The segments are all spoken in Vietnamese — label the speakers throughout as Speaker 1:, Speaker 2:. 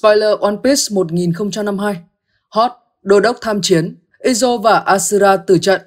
Speaker 1: Spoiler One Piece 1052 Hot, Đô đốc tham chiến, Izo và Asura tử trận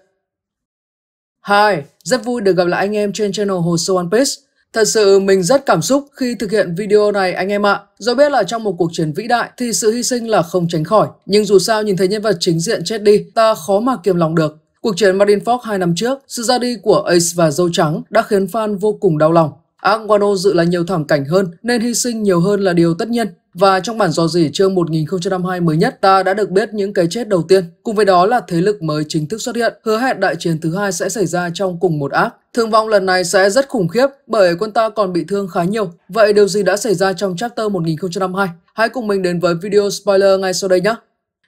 Speaker 1: Hi, rất vui được gặp lại anh em trên channel Hồ Sơ One Piece Thật sự mình rất cảm xúc khi thực hiện video này anh em ạ. Do biết là trong một cuộc chiến vĩ đại thì sự hy sinh là không tránh khỏi. Nhưng dù sao nhìn thấy nhân vật chính diện chết đi, ta khó mà kiềm lòng được. Cuộc chiến Marineford 2 năm trước, sự ra đi của Ace và Dâu Trắng đã khiến fan vô cùng đau lòng. Anguano dự là nhiều thảm cảnh hơn nên hy sinh nhiều hơn là điều tất nhiên. Và trong bản dò dỉ chương 1052 mới nhất, ta đã được biết những cái chết đầu tiên. Cùng với đó là thế lực mới chính thức xuất hiện, hứa hẹn đại chiến thứ hai sẽ xảy ra trong cùng một ác, Thương vong lần này sẽ rất khủng khiếp bởi quân ta còn bị thương khá nhiều. Vậy điều gì đã xảy ra trong chapter 1052? Hãy cùng mình đến với video spoiler ngay sau đây nhé.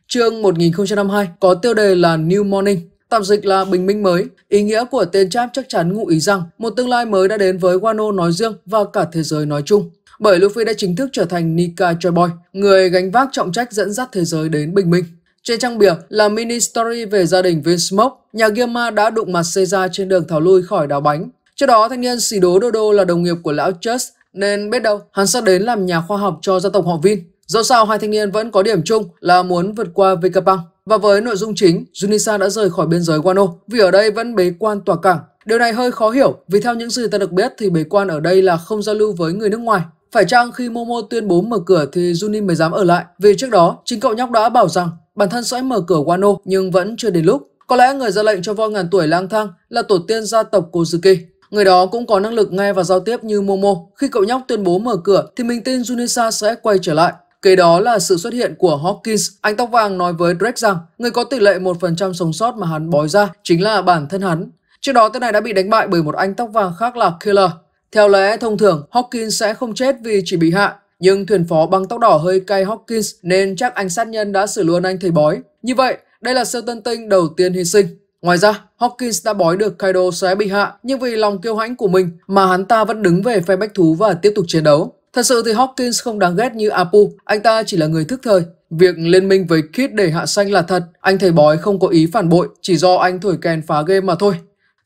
Speaker 1: Chương 1052 có tiêu đề là New Morning tạm dịch là bình minh mới. Ý nghĩa của tên chap chắc chắn ngụ ý rằng một tương lai mới đã đến với Wano nói riêng và cả thế giới nói chung bởi Luffy đã chính thức trở thành Nika Joy Boy, người gánh vác trọng trách dẫn dắt thế giới đến bình minh. Trên trang bìa là mini story về gia đình Vinsmoke, nhà Gemma đã đụng mặt Seiza trên đường tháo lui khỏi đảo bánh. Trước đó, thanh niên xì đố Dodo là đồng nghiệp của lão Just, nên biết đâu hắn sẽ đến làm nhà khoa học cho gia tộc họ Vin. Dẫu sao hai thanh niên vẫn có điểm chung là muốn vượt qua Vegapunk. Và với nội dung chính, Junisa đã rời khỏi biên giới Wano vì ở đây vẫn bế quan tỏa cảng. Điều này hơi khó hiểu vì theo những gì ta được biết thì bế quan ở đây là không giao lưu với người nước ngoài. Phải chăng khi Momo tuyên bố mở cửa thì Junin mới dám ở lại? Vì trước đó, chính cậu nhóc đã bảo rằng bản thân sẽ mở cửa Wano nhưng vẫn chưa đến lúc. Có lẽ người ra lệnh cho voi ngàn tuổi lang thang là tổ tiên gia tộc Kozuki. Người đó cũng có năng lực nghe và giao tiếp như Momo. Khi cậu nhóc tuyên bố mở cửa thì mình tin Junisa sẽ quay trở lại. Kế đó là sự xuất hiện của Hawkins. Anh tóc vàng nói với Drake rằng người có tỷ lệ 1% sống sót mà hắn bói ra chính là bản thân hắn. Trước đó tên này đã bị đánh bại bởi một anh tóc vàng khác là Killer. Theo lẽ thông thường, Hawkins sẽ không chết vì chỉ bị hạ, nhưng thuyền phó băng tóc đỏ hơi cay Hawkins nên chắc anh sát nhân đã xử luôn anh thầy bói. Như vậy, đây là siêu tân tinh đầu tiên hy sinh. Ngoài ra, Hawkins đã bói được Kaido sẽ bị hạ nhưng vì lòng kiêu hãnh của mình mà hắn ta vẫn đứng về phe bách thú và tiếp tục chiến đấu. Thật sự thì Hawkins không đáng ghét như Apu, anh ta chỉ là người thức thời. Việc liên minh với Kid để hạ xanh là thật, anh thầy bói không có ý phản bội, chỉ do anh thổi kèn phá game mà thôi.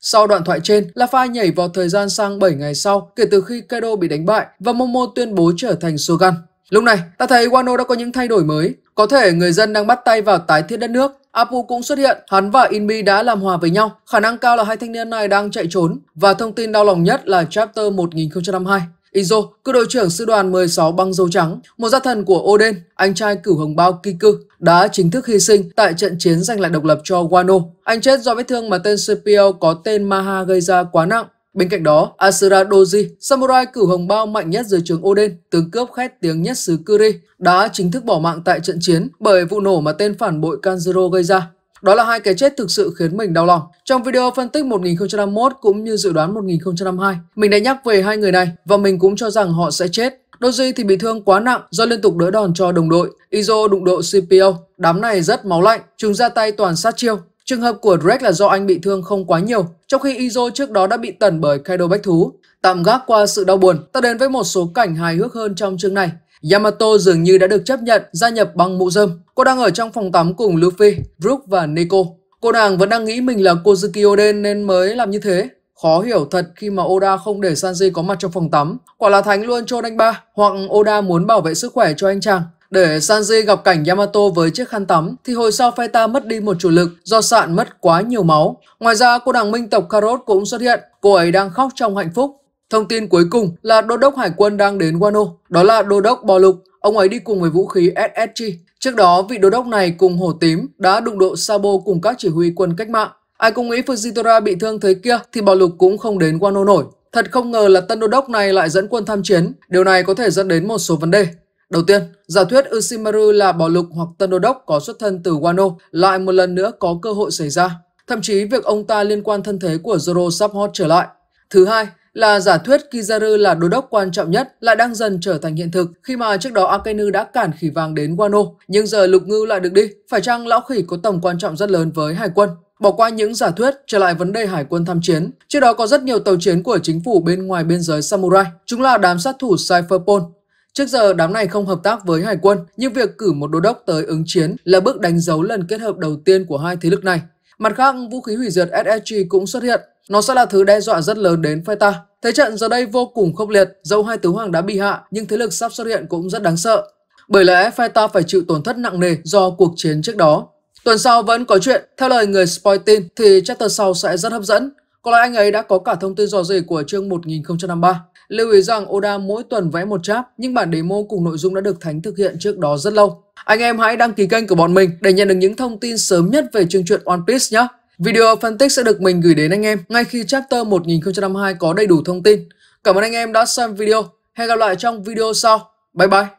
Speaker 1: Sau đoạn thoại trên, LaFa nhảy vào thời gian sang 7 ngày sau kể từ khi Kaido bị đánh bại và Momo tuyên bố trở thành Sogan. Lúc này, ta thấy Wano đã có những thay đổi mới. Có thể người dân đang bắt tay vào tái thiết đất nước. Apu cũng xuất hiện, hắn và Inbi đã làm hòa với nhau. Khả năng cao là hai thanh niên này đang chạy trốn. Và thông tin đau lòng nhất là Chapter 1052. Izo, cựu đội trưởng sư đoàn 16 băng dâu trắng, một gia thần của Odin, anh trai cửu hồng bao Kiku, đã chính thức hy sinh tại trận chiến giành lại độc lập cho Wano. Anh chết do vết thương mà tên CPO có tên Maha gây ra quá nặng. Bên cạnh đó, Asura Doji, samurai cửu hồng bao mạnh nhất dưới trường Odin, tướng cướp khét tiếng nhất xứ Kuri, đã chính thức bỏ mạng tại trận chiến bởi vụ nổ mà tên phản bội Kanjuro gây ra. Đó là hai cái chết thực sự khiến mình đau lòng. Trong video phân tích 1051 cũng như dự đoán 1052, mình đã nhắc về hai người này và mình cũng cho rằng họ sẽ chết. Doji thì bị thương quá nặng do liên tục đỡ đòn cho đồng đội. Izo đụng độ CPO, đám này rất máu lạnh, chúng ra tay toàn sát chiêu. Trường hợp của Drake là do anh bị thương không quá nhiều, trong khi Izo trước đó đã bị tẩn bởi Kaido Bách Thú. Tạm gác qua sự đau buồn, ta đến với một số cảnh hài hước hơn trong chương này. Yamato dường như đã được chấp nhận gia nhập băng mũ dơm. Cô đang ở trong phòng tắm cùng Luffy, Brook và Nico. Cô nàng vẫn đang nghĩ mình là Kozuki Oden nên mới làm như thế. Khó hiểu thật khi mà Oda không để Sanji có mặt trong phòng tắm. Quả là thánh luôn cho anh ba, hoặc Oda muốn bảo vệ sức khỏe cho anh chàng. Để Sanji gặp cảnh Yamato với chiếc khăn tắm thì hồi sau phe ta mất đi một chủ lực do sạn mất quá nhiều máu. Ngoài ra cô nàng minh tộc Carrot cũng xuất hiện, cô ấy đang khóc trong hạnh phúc Thông tin cuối cùng là đô đốc hải quân đang đến Wano, đó là đô đốc Bò Lục. Ông ấy đi cùng với vũ khí SSG. Trước đó, vị đô đốc này cùng Hổ Tím đã đụng độ Sabo cùng các chỉ huy quân cách mạng. Ai cũng nghĩ Fujitora bị thương thế kia thì Bò Lục cũng không đến Wano nổi. Thật không ngờ là tân đô đốc này lại dẫn quân tham chiến, điều này có thể dẫn đến một số vấn đề. Đầu tiên, giả thuyết Ushimaru là Bò Lục hoặc tân đô đốc có xuất thân từ Wano lại một lần nữa có cơ hội xảy ra. Thậm chí việc ông ta liên quan thân thế của Zoro sắp hot trở lại. Thứ hai, là giả thuyết Kizaru là đô đốc quan trọng nhất lại đang dần trở thành hiện thực khi mà trước đó Akainu đã cản khỉ vàng đến Wano, nhưng giờ lục ngư lại được đi, phải chăng lão khỉ có tầm quan trọng rất lớn với hải quân? Bỏ qua những giả thuyết, trở lại vấn đề hải quân tham chiến. Trước đó có rất nhiều tàu chiến của chính phủ bên ngoài biên giới Samurai, chúng là đám sát thủ Cypherpol. Trước giờ đám này không hợp tác với hải quân, nhưng việc cử một đô đốc tới ứng chiến là bước đánh dấu lần kết hợp đầu tiên của hai thế lực này. Mặt khác, vũ khí hủy diệt SSG cũng xuất hiện. Nó sẽ là thứ đe dọa rất lớn đến Feta. Thế trận giờ đây vô cùng khốc liệt, dẫu hai tứ hoàng đã bị hạ, nhưng thế lực sắp xuất hiện cũng rất đáng sợ. Bởi lẽ Feta phải chịu tổn thất nặng nề do cuộc chiến trước đó. Tuần sau vẫn có chuyện, theo lời người spoil tin thì chapter sau sẽ rất hấp dẫn. Có lẽ anh ấy đã có cả thông tin dò dỉ của chương 1053. Lưu ý rằng Oda mỗi tuần vẽ một chap, nhưng bản demo cùng nội dung đã được Thánh thực hiện trước đó rất lâu. Anh em hãy đăng ký kênh của bọn mình để nhận được những thông tin sớm nhất về chương truyện One Piece nhé. Video phân tích sẽ được mình gửi đến anh em ngay khi chapter 1052 có đầy đủ thông tin. Cảm ơn anh em đã xem video. Hẹn gặp lại trong video sau. Bye bye!